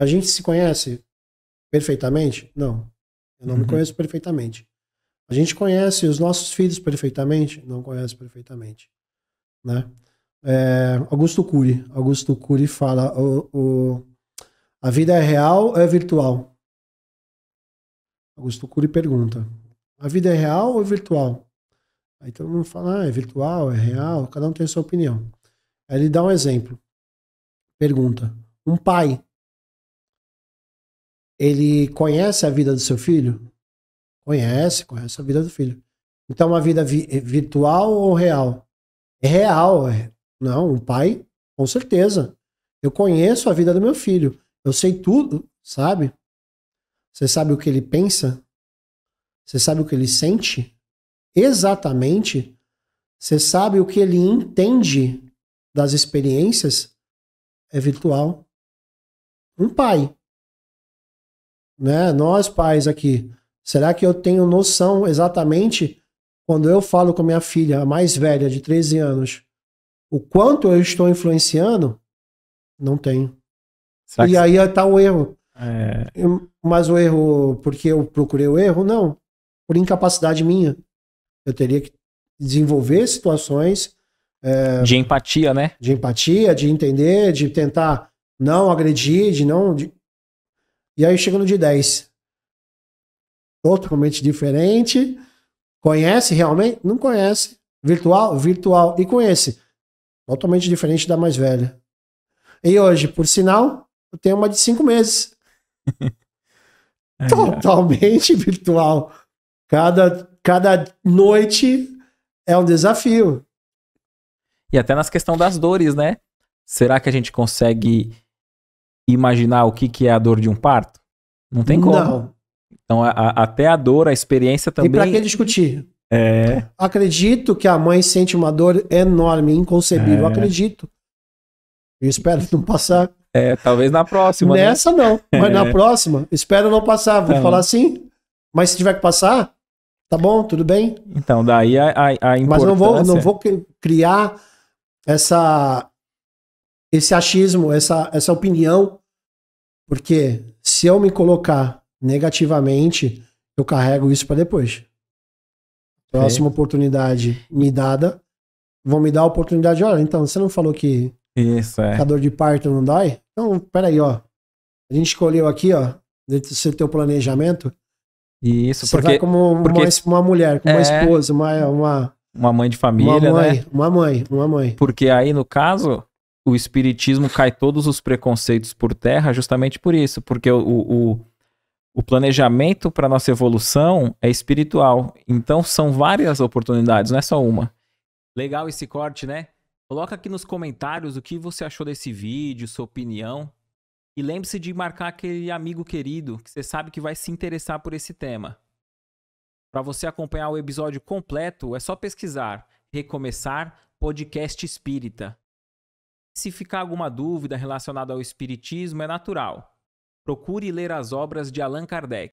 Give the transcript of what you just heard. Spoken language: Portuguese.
A gente se conhece perfeitamente? Não. Eu não uhum. me conheço perfeitamente. A gente conhece os nossos filhos perfeitamente? Não conhece perfeitamente. Né? É, Augusto Cury. Augusto Cury fala: o, o, a vida é real ou é virtual? Augusto Cury pergunta: a vida é real ou é virtual? Aí todo mundo fala: ah, é virtual, é real, cada um tem a sua opinião. Aí ele dá um exemplo. Pergunta: um pai ele conhece a vida do seu filho? Conhece, conhece a vida do filho. Então, é uma vida vi eh, virtual ou real? É real. É... Não, um pai, com certeza. Eu conheço a vida do meu filho. Eu sei tudo, sabe? Você sabe o que ele pensa? Você sabe o que ele sente? Exatamente. Você sabe o que ele entende das experiências? É virtual. Um pai né? Nós pais aqui, será que eu tenho noção exatamente quando eu falo com minha filha, a mais velha de 13 anos, o quanto eu estou influenciando? Não tenho. Será e aí está o erro. É... Mas o erro, porque eu procurei o erro? Não. Por incapacidade minha. Eu teria que desenvolver situações. É, de empatia, né? De empatia, de entender, de tentar não agredir, de não. De, e aí chega no dia 10. Totalmente diferente. Conhece realmente? Não conhece. Virtual? Virtual. E conhece. Totalmente diferente da mais velha. E hoje, por sinal, eu tenho uma de cinco meses. É. Totalmente virtual. Cada, cada noite é um desafio. E até nas questão das dores, né? Será que a gente consegue imaginar o que, que é a dor de um parto? Não tem como. Não. Então, a, a, até a dor, a experiência também. E para que discutir? É. Acredito que a mãe sente uma dor enorme, inconcebível. É. Acredito. Eu espero não passar. É, talvez na próxima. Né? Nessa né? não, mas é. na próxima. Espero não passar. Vou é. falar assim Mas se tiver que passar, tá bom, tudo bem. Então, daí a, a, a importância... Mas não vou, não vou criar essa, esse achismo, essa, essa opinião porque se eu me colocar negativamente, eu carrego isso para depois. Próxima é. oportunidade me dada, vão me dar a oportunidade. Olha, então, você não falou que isso, é. a dor de parto não dói? Então, peraí, ó. A gente escolheu aqui, ó, dentro do teu planejamento. Isso, você porque... como porque, uma, mulher, como é, uma esposa, uma, uma... Uma mãe de família, uma né? mãe, né? Uma mãe, uma mãe. Porque aí, no caso, o espiritismo cai todos os preconceitos por terra justamente por isso, porque o, o, o planejamento para nossa evolução é espiritual. Então são várias oportunidades, não é só uma. Legal esse corte, né? Coloca aqui nos comentários o que você achou desse vídeo, sua opinião. E lembre-se de marcar aquele amigo querido que você sabe que vai se interessar por esse tema. Para você acompanhar o episódio completo, é só pesquisar Recomeçar Podcast Espírita se ficar alguma dúvida relacionada ao espiritismo, é natural. Procure ler as obras de Allan Kardec.